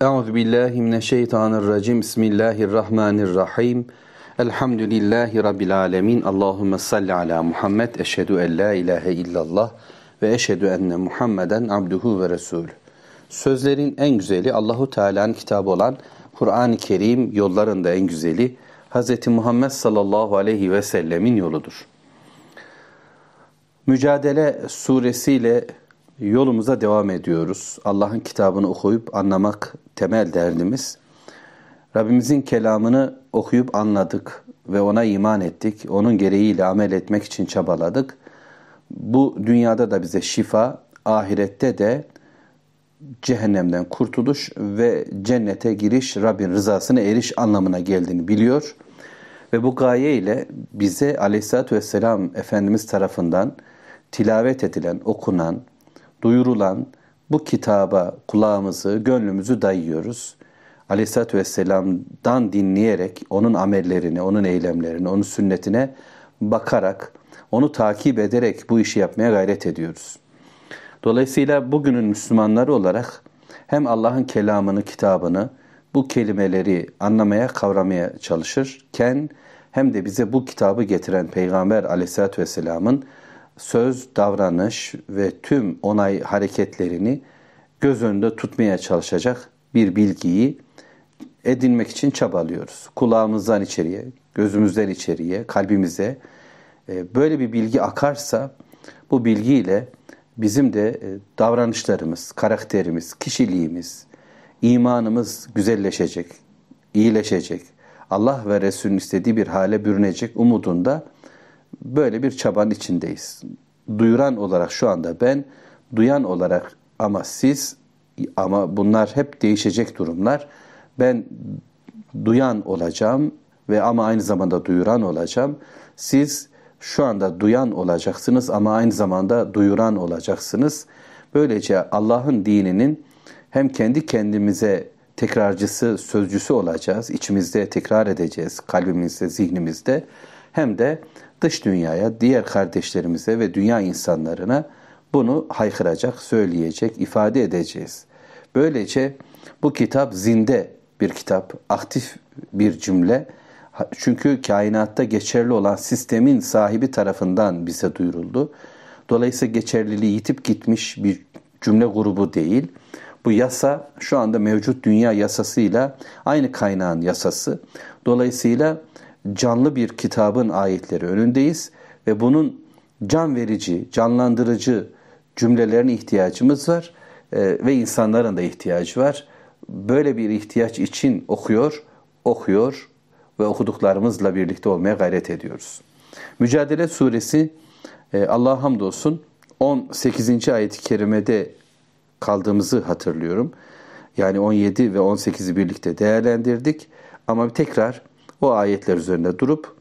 Euzu billahi mineşşeytanirracim. Bismillahirrahmanirrahim. Elhamdülillahi rabbil alamin. Allahumme salli ala Muhammed. Eşhedü en la ilahe illallah ve eşhedü enne Muhammeden abduhu ve resul. Sözlerin en güzeli Allahu Teala'nın kitabı olan Kur'an-ı Kerim yollarında en güzeli Hz. Muhammed sallallahu aleyhi ve sellemin yoludur. Mücadele suresiyle Yolumuza devam ediyoruz. Allah'ın kitabını okuyup anlamak temel derdimiz. Rabbimizin kelamını okuyup anladık ve ona iman ettik. Onun gereğiyle amel etmek için çabaladık. Bu dünyada da bize şifa, ahirette de cehennemden kurtuluş ve cennete giriş, Rabbin rızasına eriş anlamına geldiğini biliyor. Ve bu gaye ile bize aleyhissalatü vesselam Efendimiz tarafından tilavet edilen, okunan, duyurulan bu kitaba kulağımızı, gönlümüzü dayıyoruz. Aleyhisselatü Vesselam'dan dinleyerek onun amellerini, onun eylemlerini, onun sünnetine bakarak, onu takip ederek bu işi yapmaya gayret ediyoruz. Dolayısıyla bugünün Müslümanları olarak hem Allah'ın kelamını, kitabını, bu kelimeleri anlamaya, kavramaya çalışırken hem de bize bu kitabı getiren Peygamber aleyhissalatü vesselamın söz, davranış ve tüm onay hareketlerini göz önünde tutmaya çalışacak bir bilgiyi edinmek için çabalıyoruz. Kulağımızdan içeriye, gözümüzden içeriye, kalbimize e, böyle bir bilgi akarsa bu bilgiyle bizim de e, davranışlarımız, karakterimiz, kişiliğimiz, imanımız güzelleşecek, iyileşecek. Allah ve Resul'ün istediği bir hale bürünecek umudunda böyle bir çabanın içindeyiz. Duyuran olarak şu anda ben, duyan olarak ama siz ama bunlar hep değişecek durumlar. Ben duyan olacağım ve ama aynı zamanda duyuran olacağım. Siz şu anda duyan olacaksınız ama aynı zamanda duyuran olacaksınız. Böylece Allah'ın dininin hem kendi kendimize tekrarcısı, sözcüsü olacağız. İçimizde tekrar edeceğiz, kalbimizde, zihnimizde. Hem de dış dünyaya, diğer kardeşlerimize ve dünya insanlarına bunu haykıracak, söyleyecek, ifade edeceğiz. Böylece bu kitap zinde bir kitap, aktif bir cümle. Çünkü kainatta geçerli olan sistemin sahibi tarafından bize duyuruldu. Dolayısıyla geçerliliği yitip gitmiş bir cümle grubu değil. Bu yasa şu anda mevcut dünya yasasıyla aynı kaynağın yasası. Dolayısıyla canlı bir kitabın ayetleri önündeyiz ve bunun can verici, canlandırıcı cümlelerine ihtiyacımız var e, ve insanların da ihtiyacı var. Böyle bir ihtiyaç için okuyor, okuyor ve okuduklarımızla birlikte olmaya gayret ediyoruz. Mücadele suresi e, Allah'a hamdolsun 18. ayet-i kerimede kaldığımızı hatırlıyorum. Yani 17 ve 18'i birlikte değerlendirdik. Ama tekrar o ayetler üzerinde durup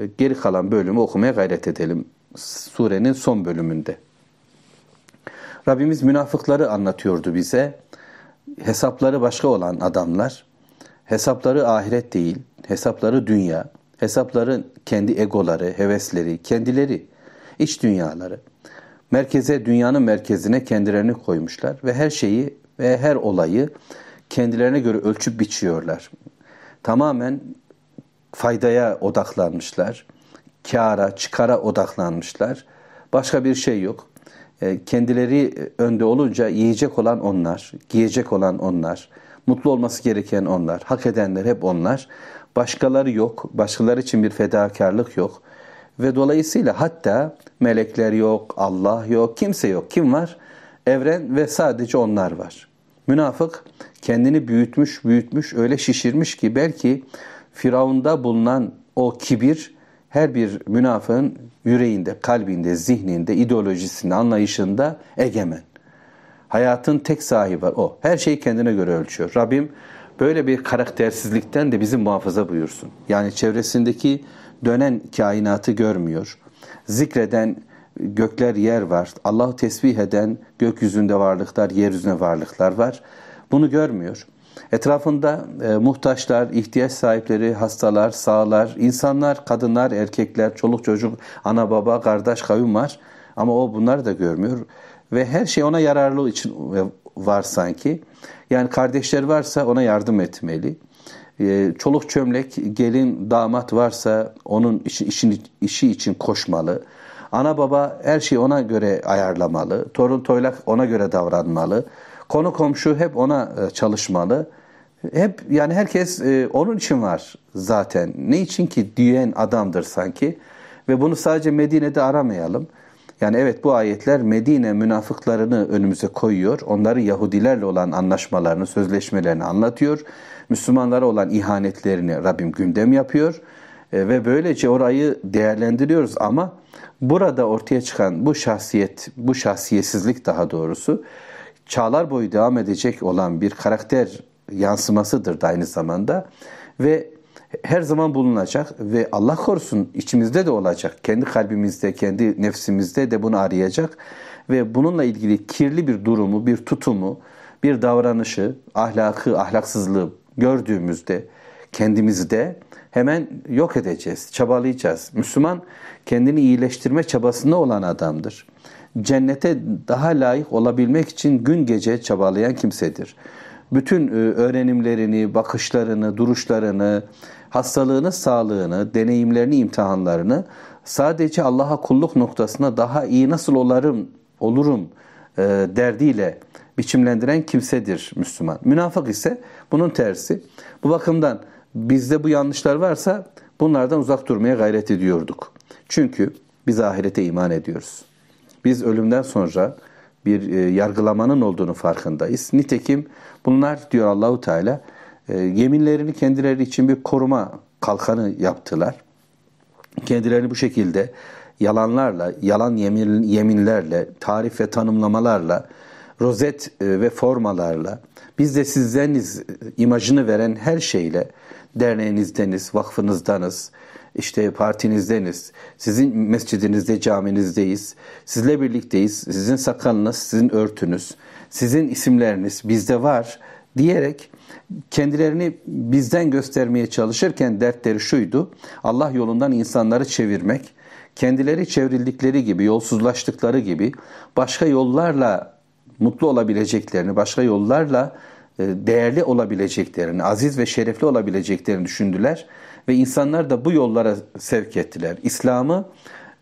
e, geri kalan bölümü okumaya gayret edelim. Surenin son bölümünde. Rabbimiz münafıkları anlatıyordu bize. Hesapları başka olan adamlar. Hesapları ahiret değil, hesapları dünya. Hesapları kendi egoları, hevesleri, kendileri, iç dünyaları. Merkeze, dünyanın merkezine kendilerini koymuşlar ve her şeyi ve her olayı kendilerine göre ölçüp biçiyorlar. Tamamen faydaya odaklanmışlar. Kâra, çıkara odaklanmışlar. Başka bir şey yok. E, kendileri önde olunca yiyecek olan onlar, giyecek olan onlar, mutlu olması gereken onlar, hak edenler hep onlar. Başkaları yok, başkaları için bir fedakarlık yok. Ve dolayısıyla hatta melekler yok, Allah yok, kimse yok. Kim var? Evren ve sadece onlar var. Münafık kendini büyütmüş, büyütmüş, öyle şişirmiş ki belki Firavun'da bulunan o kibir her bir münafığın yüreğinde, kalbinde, zihninde, ideolojisinde, anlayışında egemen. Hayatın tek sahibi o. Her şeyi kendine göre ölçüyor. Rabbim böyle bir karaktersizlikten de bizi muhafaza buyursun. Yani çevresindeki dönen kainatı görmüyor. Zikreden gökler yer var. Allah'ı tesbih eden gökyüzünde varlıklar, yeryüzünde varlıklar var. Bunu görmüyor. Etrafında e, muhtaçlar, ihtiyaç sahipleri, hastalar, sağlar, insanlar, kadınlar, erkekler, çoluk çocuk, ana baba, kardeş, kavim var. Ama o bunları da görmüyor ve her şey ona yararlı için e, var sanki. Yani kardeşler varsa ona yardım etmeli. E, çoluk çömlek, gelin, damat varsa onun işi, işin, işi için koşmalı. Ana baba her şeyi ona göre ayarlamalı. Torun toylak ona göre davranmalı. Konu komşu hep ona e, çalışmalı. Hep yani herkes e, onun için var zaten. Ne için ki diyen adamdır sanki. Ve bunu sadece Medine'de aramayalım. Yani evet bu ayetler Medine münafıklarını önümüze koyuyor. Onları Yahudilerle olan anlaşmalarını, sözleşmelerini anlatıyor. Müslümanlara olan ihanetlerini Rabbim gündem yapıyor. E, ve böylece orayı değerlendiriyoruz ama burada ortaya çıkan bu şahsiyet, bu şahsiyetsizlik daha doğrusu çağlar boyu devam edecek olan bir karakter yansımasıdır da aynı zamanda. Ve her zaman bulunacak ve Allah korusun içimizde de olacak. Kendi kalbimizde, kendi nefsimizde de bunu arayacak ve bununla ilgili kirli bir durumu, bir tutumu, bir davranışı, ahlakı, ahlaksızlığı gördüğümüzde kendimizde hemen yok edeceğiz, çabalayacağız. Müslüman kendini iyileştirme çabasında olan adamdır cennete daha layık olabilmek için gün gece çabalayan kimsedir. Bütün e, öğrenimlerini, bakışlarını, duruşlarını, hastalığını, sağlığını, deneyimlerini, imtihanlarını sadece Allah'a kulluk noktasına daha iyi nasıl olarım, olurum e, derdiyle biçimlendiren kimsedir Müslüman. Münafık ise bunun tersi. Bu bakımdan bizde bu yanlışlar varsa bunlardan uzak durmaya gayret ediyorduk. Çünkü biz ahirete iman ediyoruz. Biz ölümden sonra bir e, yargılamanın olduğunu farkındayız. Nitekim bunlar diyor Allahu Teala e, yeminlerini kendileri için bir koruma kalkanı yaptılar. Kendilerini bu şekilde yalanlarla, yalan yemin, yeminlerle, tarif ve tanımlamalarla, rozet e, ve formalarla, biz de sizdeniz imajını veren her şeyle, derneğinizdeniz, vakfınızdanız, işte partinizdeniz, sizin mescidinizde, caminizdeyiz, sizle birlikteyiz, sizin sakalınız, sizin örtünüz, sizin isimleriniz bizde var diyerek kendilerini bizden göstermeye çalışırken dertleri şuydu, Allah yolundan insanları çevirmek, kendileri çevrildikleri gibi, yolsuzlaştıkları gibi başka yollarla mutlu olabileceklerini, başka yollarla e, değerli olabileceklerini, aziz ve şerefli olabileceklerini düşündüler ve insanlar da bu yollara sevk ettiler. İslam'ı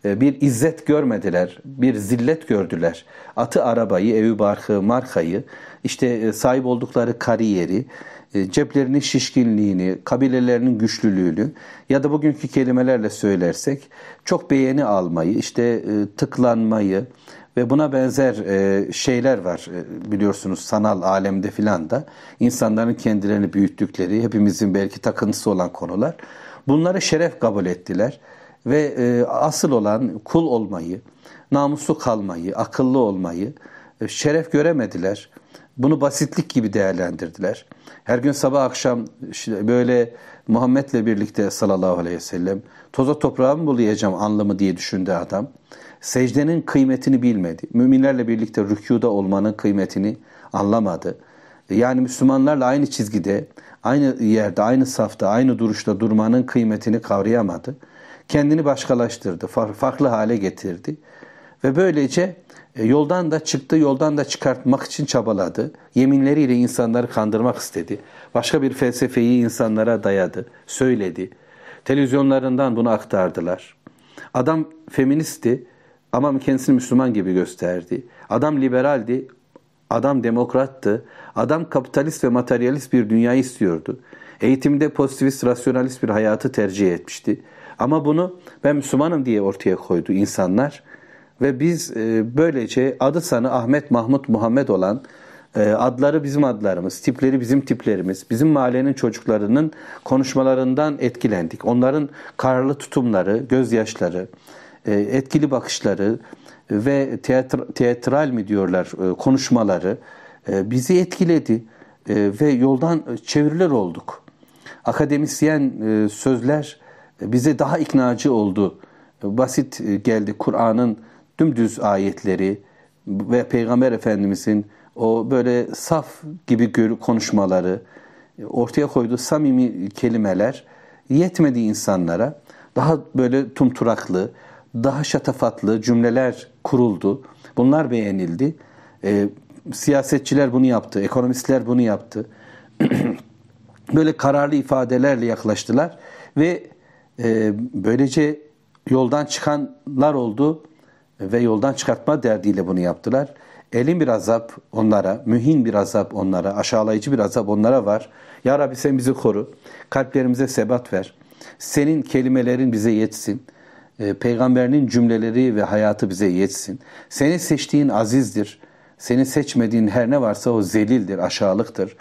e, bir izzet görmediler, bir zillet gördüler. Atı arabayı, evi barkı, markayı, işte e, sahip oldukları kariyeri, e, ceplerinin şişkinliğini, kabilelerinin güçlülüğünü ya da bugünkü kelimelerle söylersek çok beğeni almayı, işte tıklanmayı, ve buna benzer e, şeyler var e, biliyorsunuz sanal alemde filan da insanların kendilerini büyüttükleri hepimizin belki takıntısı olan konular bunları şeref kabul ettiler ve e, asıl olan kul olmayı, namuslu kalmayı, akıllı olmayı şeref göremediler. Bunu basitlik gibi değerlendirdiler. Her gün sabah akşam işte böyle Muhammed'le birlikte sallallahu aleyhi ve sellem toza toprağa mı bulayacağım anlamı diye düşündü adam secdenin kıymetini bilmedi. Müminlerle birlikte rükuda olmanın kıymetini anlamadı. Yani Müslümanlarla aynı çizgide, aynı yerde, aynı safta, aynı duruşta durmanın kıymetini kavrayamadı. Kendini başkalaştırdı, farklı hale getirdi. Ve böylece e, yoldan da çıktı, yoldan da çıkartmak için çabaladı. Yeminleriyle insanları kandırmak istedi. Başka bir felsefeyi insanlara dayadı, söyledi. Televizyonlarından bunu aktardılar. Adam feministti ama kendisini Müslüman gibi gösterdi. Adam liberaldi, adam demokrattı, adam kapitalist ve materyalist bir dünyayı istiyordu. Eğitimde pozitivist, rasyonalist bir hayatı tercih etmişti. Ama bunu ben Müslümanım diye ortaya koydu insanlar. Ve biz e, böylece adı sanı Ahmet, Mahmut, Muhammed olan e, adları bizim adlarımız, tipleri bizim tiplerimiz, bizim mahallenin çocuklarının konuşmalarından etkilendik. Onların kararlı tutumları, gözyaşları, e, etkili bakışları ve teatral mi diyorlar e, konuşmaları e, bizi etkiledi ve yoldan çeviriler olduk. Akademisyen sözler bize daha iknacı oldu. Basit geldi Kur'an'ın dümdüz ayetleri ve Peygamber Efendimizin o böyle saf gibi konuşmaları, ortaya koyduğu samimi kelimeler yetmedi insanlara. Daha böyle tumturaklı, daha şatafatlı cümleler kuruldu. Bunlar beğenildi. E, siyasetçiler bunu yaptı, ekonomistler bunu yaptı. böyle kararlı ifadelerle yaklaştılar ve e, böylece yoldan çıkanlar oldu ve yoldan çıkartma derdiyle bunu yaptılar. Elin bir azap onlara, mühin bir azap onlara, aşağılayıcı bir azap onlara var. Ya Rabbi sen bizi koru, kalplerimize sebat ver. Senin kelimelerin bize yetsin. E, peygamberinin cümleleri ve hayatı bize yetsin. Seni seçtiğin azizdir. Seni seçmediğin her ne varsa o zelildir, aşağılıktır.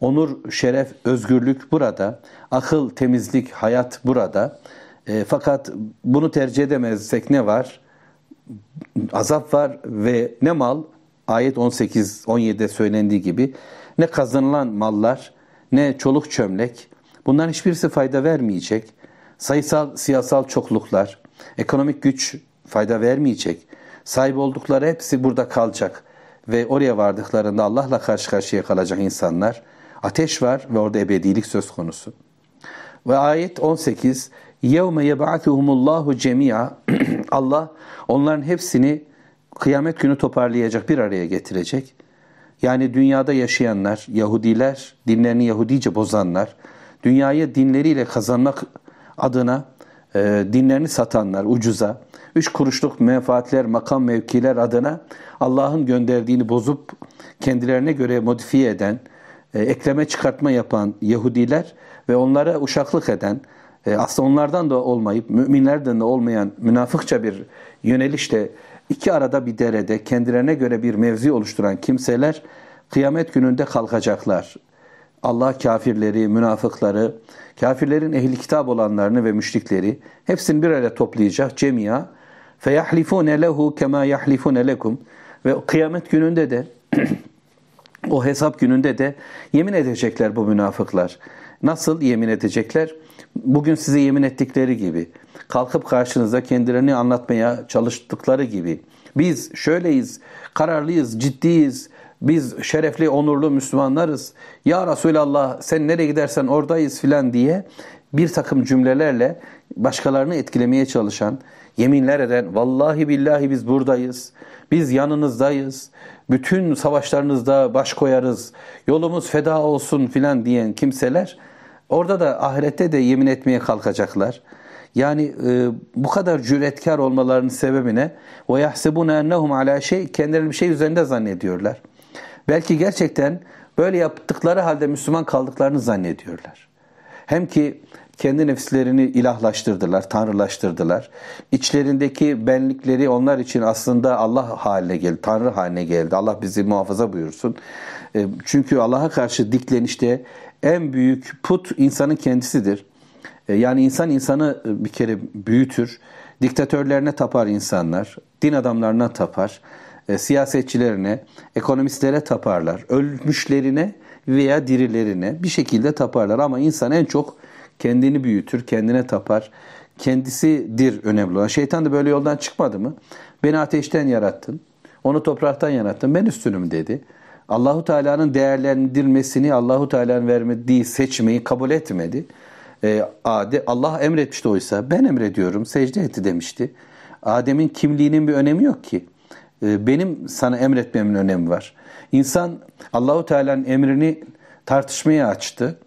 Onur, şeref, özgürlük burada. Akıl, temizlik, hayat burada. E, fakat bunu tercih edemezsek ne var? Azap var ve ne mal? Ayet 18-17'de söylendiği gibi ne kazanılan mallar ne çoluk çömlek bunların hiçbirisi fayda vermeyecek. Sayısal, siyasal çokluklar, Ekonomik güç fayda vermeyecek. Sahip oldukları hepsi burada kalacak ve oraya vardıklarında Allah'la karşı karşıya kalacak insanlar. Ateş var ve orada ebedilik söz konusu. Ve ayet 18 يَوْمَ يَبْعَثُهُمُ اللّٰهُ جَمِيعًا Allah onların hepsini kıyamet günü toparlayacak, bir araya getirecek. Yani dünyada yaşayanlar, Yahudiler, dinlerini Yahudice bozanlar, dünyayı dinleriyle kazanmak adına e, dinlerini satanlar ucuza, üç kuruşluk menfaatler, makam mevkiler adına Allah'ın gönderdiğini bozup kendilerine göre modifiye eden, e, ekleme çıkartma yapan Yahudiler ve onlara uşaklık eden, e, aslında onlardan da olmayıp müminlerden de olmayan münafıkça bir yönelişle iki arada bir derede kendilerine göre bir mevzi oluşturan kimseler kıyamet gününde kalkacaklar. Allah kafirleri, münafıkları, kafirlerin ehli kitap olanlarını ve müşrikleri hepsini bir araya toplayacak cemiya. فَيَحْلِفُونَ lehu kema يَحْلِفُونَ lekum Ve kıyamet gününde de o hesap gününde de yemin edecekler bu münafıklar. Nasıl yemin edecekler? Bugün size yemin ettikleri gibi. Kalkıp karşınıza kendilerini anlatmaya çalıştıkları gibi. Biz şöyleyiz, kararlıyız, ciddiyiz, biz şerefli, onurlu Müslümanlarız. Ya Resulallah sen nereye gidersen oradayız filan diye bir takım cümlelerle başkalarını etkilemeye çalışan, yeminler eden, vallahi billahi biz buradayız, biz yanınızdayız, bütün savaşlarınızda baş koyarız, yolumuz feda olsun filan diyen kimseler orada da ahirette de yemin etmeye kalkacaklar. Yani e, bu kadar cüretkar olmalarının sebebine ve yahsebuna ennehum ala şey kendilerini bir şey üzerinde zannediyorlar. Belki gerçekten böyle yaptıkları halde Müslüman kaldıklarını zannediyorlar. Hem ki kendi nefislerini ilahlaştırdılar, tanrılaştırdılar. İçlerindeki benlikleri onlar için aslında Allah haline geldi, tanrı haline geldi. Allah bizi muhafaza buyursun. E, çünkü Allah'a karşı diklenişte en büyük put insanın kendisidir. E, yani insan insanı e, bir kere büyütür. Diktatörlerine tapar insanlar, din adamlarına tapar. E, siyasetçilerine, ekonomistlere taparlar. Ölmüşlerine veya dirilerine bir şekilde taparlar ama insan en çok kendini büyütür, kendine tapar. Kendisidir önemli olan. Şeytan da böyle yoldan çıkmadı mı? Beni ateşten yarattın, onu topraktan yarattın, ben üstünüm dedi. Allahu Teala'nın değerlendirmesini, Allahu Teala'nın vermediği seçmeyi kabul etmedi. E, Ade, Allah emretmişti oysa ben emrediyorum secde etti demişti. Adem'in kimliğinin bir önemi yok ki. Ee, benim sana emretmemin önemi var. İnsan Allahu Teala'nın emrini tartışmaya açtı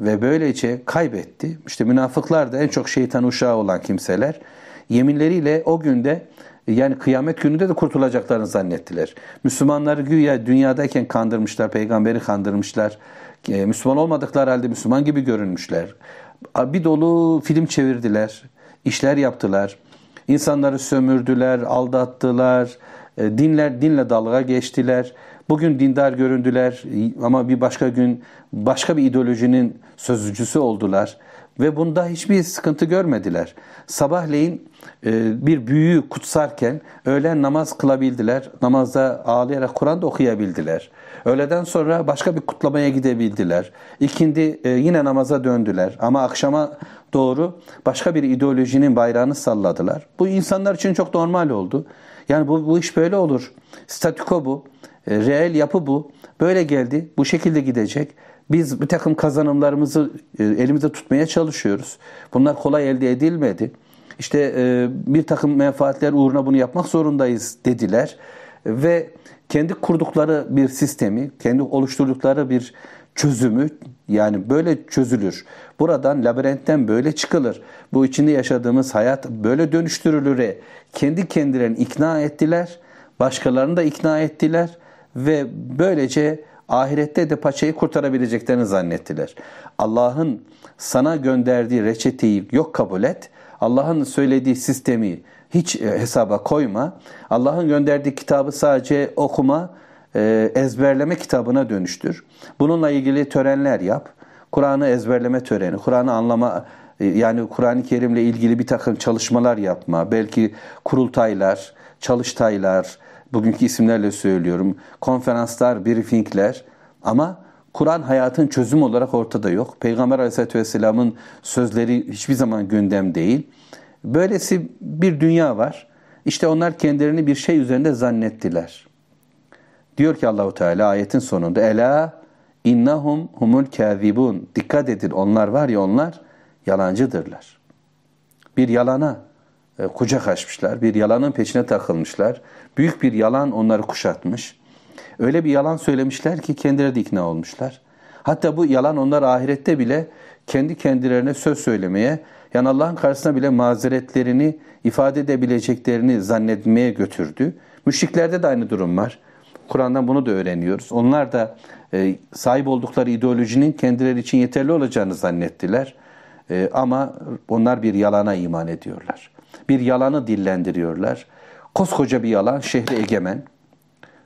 ve böylece kaybetti. İşte münafıklar da en çok şeytan uşağı olan kimseler yeminleriyle o günde yani kıyamet gününde de kurtulacaklarını zannettiler. Müslümanları güya dünyadayken kandırmışlar, peygamberi kandırmışlar. Ee, Müslüman olmadıkları halde Müslüman gibi görünmüşler. Bir dolu film çevirdiler, işler yaptılar. İnsanları sömürdüler, aldattılar, e, dinler dinle dalga geçtiler. Bugün dindar göründüler e, ama bir başka gün başka bir ideolojinin sözcüsü oldular ve bunda hiçbir sıkıntı görmediler. Sabahleyin e, bir büyüyü kutsarken öğlen namaz kılabildiler. Namazda ağlayarak Kur'an da okuyabildiler. Öğleden sonra başka bir kutlamaya gidebildiler. İkindi yine namaza döndüler ama akşama doğru başka bir ideolojinin bayrağını salladılar. Bu insanlar için çok normal oldu. Yani bu, bu iş böyle olur. Statüko bu. E, reel yapı bu. Böyle geldi. Bu şekilde gidecek. Biz bir takım kazanımlarımızı e, elimizde tutmaya çalışıyoruz. Bunlar kolay elde edilmedi. İşte e, bir takım menfaatler uğruna bunu yapmak zorundayız dediler. Ve kendi kurdukları bir sistemi, kendi oluşturdukları bir çözümü yani böyle çözülür. Buradan labirentten böyle çıkılır. Bu içinde yaşadığımız hayat böyle dönüştürülür. Kendi kendilerini ikna ettiler. Başkalarını da ikna ettiler. Ve böylece ahirette de paçayı kurtarabileceklerini zannettiler. Allah'ın sana gönderdiği reçeteyi yok kabul et. Allah'ın söylediği sistemi hiç e, hesaba koyma. Allah'ın gönderdiği kitabı sadece okuma e, ezberleme kitabına dönüştür. Bununla ilgili törenler yap. Kur'an'ı ezberleme töreni, Kur'an'ı anlama e, yani Kur'an-ı Kerim'le ilgili bir takım çalışmalar yapma, belki kurultaylar, çalıştaylar, bugünkü isimlerle söylüyorum, konferanslar, briefingler ama Kur'an hayatın çözümü olarak ortada yok. Peygamber Aleyhisselatü Vesselam'ın sözleri hiçbir zaman gündem değil. Böylesi bir dünya var. İşte onlar kendilerini bir şey üzerinde zannettiler. Diyor ki Allahu Teala ayetin sonunda ela innahum humul kazibun. Dikkat edin onlar var ya onlar yalancıdırlar. Bir yalana e, kucak açmışlar. Bir yalanın peşine takılmışlar. Büyük bir yalan onları kuşatmış. Öyle bir yalan söylemişler ki kendileri de ikna olmuşlar. Hatta bu yalan onlar ahirette bile kendi kendilerine söz söylemeye, yani Allah'ın karşısına bile mazeretlerini ifade edebileceklerini zannetmeye götürdü. Müşriklerde de aynı durum var. Kur'an'dan bunu da öğreniyoruz. Onlar da e, sahip oldukları ideolojinin kendileri için yeterli olacağını zannettiler. E, ama onlar bir yalana iman ediyorlar. Bir yalanı dillendiriyorlar. Koskoca bir yalan şehri egemen,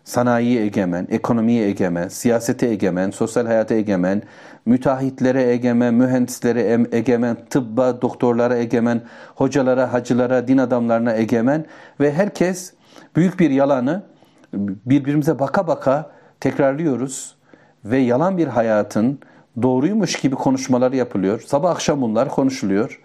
sanayiye egemen, ekonomiye egemen, siyasete egemen, sosyal hayata egemen, müteahhitlere egemen, mühendislere egemen, tıbba, doktorlara egemen, hocalara, hacılara, din adamlarına egemen ve herkes büyük bir yalanı birbirimize baka baka tekrarlıyoruz ve yalan bir hayatın doğruymuş gibi konuşmaları yapılıyor. Sabah akşam bunlar konuşuluyor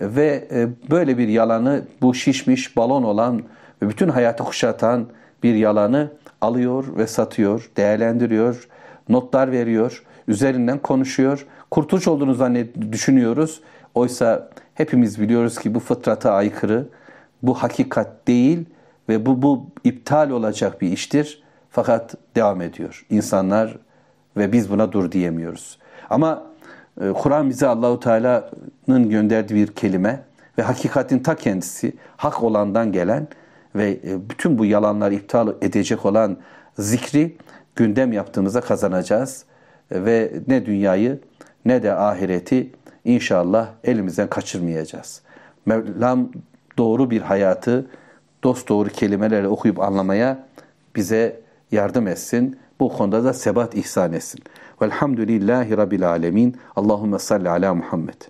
ve e, böyle bir yalanı bu şişmiş balon olan ve bütün hayatı kuşatan bir yalanı alıyor ve satıyor, değerlendiriyor, notlar veriyor, üzerinden konuşuyor. Kurtuluş olduğunu zannet düşünüyoruz. Oysa hepimiz biliyoruz ki bu fıtrata aykırı, bu hakikat değil.'' Ve bu, bu iptal olacak bir iştir. Fakat devam ediyor. İnsanlar ve biz buna dur diyemiyoruz. Ama e, Kur'an bize Allahu Teala'nın gönderdiği bir kelime ve hakikatin ta kendisi, hak olandan gelen ve e, bütün bu yalanlar iptal edecek olan zikri gündem yaptığımızda kazanacağız ve ne dünyayı ne de ahireti inşallah elimizden kaçırmayacağız. Mevlam doğru bir hayatı Dost dosdoğru kelimelerle okuyup anlamaya bize yardım etsin. Bu konuda da sebat ihsan etsin. Velhamdülillahi Rabbil Alemin. Allahümme salli ala Muhammed.